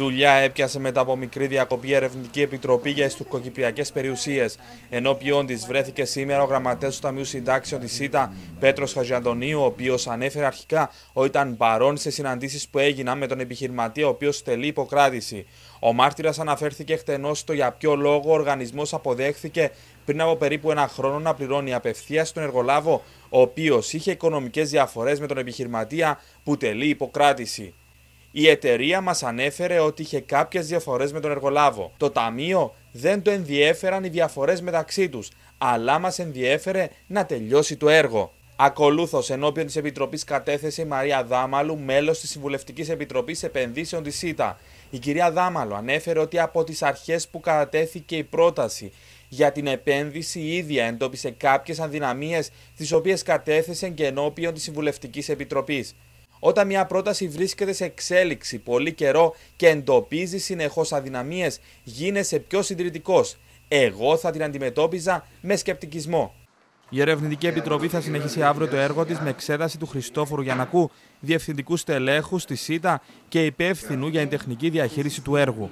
Δουλειά έπιασε μετά από μικρή διακοπή η Ερευνητική Επιτροπή για τι τουρκοκυπριακέ περιουσίες. Ενώπιον της βρέθηκε σήμερα ο γραμματέας του Ταμείου Συντάξεων της ΣΥΤΑ, Πέτρος Χαζιαντονίου, ο οποίος ανέφερε αρχικά ότι ήταν παρόν σε συναντήσεις που έγιναν με τον επιχειρηματία, ο οποίος τελεί υποκράτηση. Ο μάρτυρας αναφέρθηκε εκτενώ στο για ποιο λόγο ο οργανισμός αποδέχθηκε πριν από περίπου ένα χρόνο να πληρώνει απευθείας τον εργολάβο, ο οποίος είχε οικονομικές διαφορές με τον επιχειρηματία που τελεί υποκράτηση. Η εταιρεία μας ανέφερε ότι είχε κάποιες διαφορές με τον εργολάβο. Το ταμείο δεν το ενδιέφεραν οι διαφορές μεταξύ τους, αλλά μας ενδιέφερε να τελειώσει το έργο. Ακολούθως, ενώπιον της Επιτροπής κατέθεσε η Μαρία Δάμαλου, μέλος της Συμβουλευτικής Επιτροπής Επενδύσεων της ΣΥΤΑ. Η κυρία Δάμαλου ανέφερε ότι από τις αρχές που κατατέθηκε η πρόταση για την επένδυση, η ίδια εντόπισε κάποιες αδυναμίε, τις οποίες κατέθεσε και ενώπιον της Συμβουλευτικής Επιτροπής. Όταν μια πρόταση βρίσκεται σε εξέλιξη πολύ καιρό και εντοπίζει συνεχώς αδυναμίες, γίνεσαι πιο συντηρητικός. Εγώ θα την αντιμετώπιζα με σκεπτικισμό. Η Ερευνητική Επιτροπή θα συνεχίσει αύριο το έργο της με εξέταση του Χριστόφορου Γιανακού, διευθυντικού στελέχους της ΣΥΤΑ και υπεύθυνου για την τεχνική διαχείριση του έργου.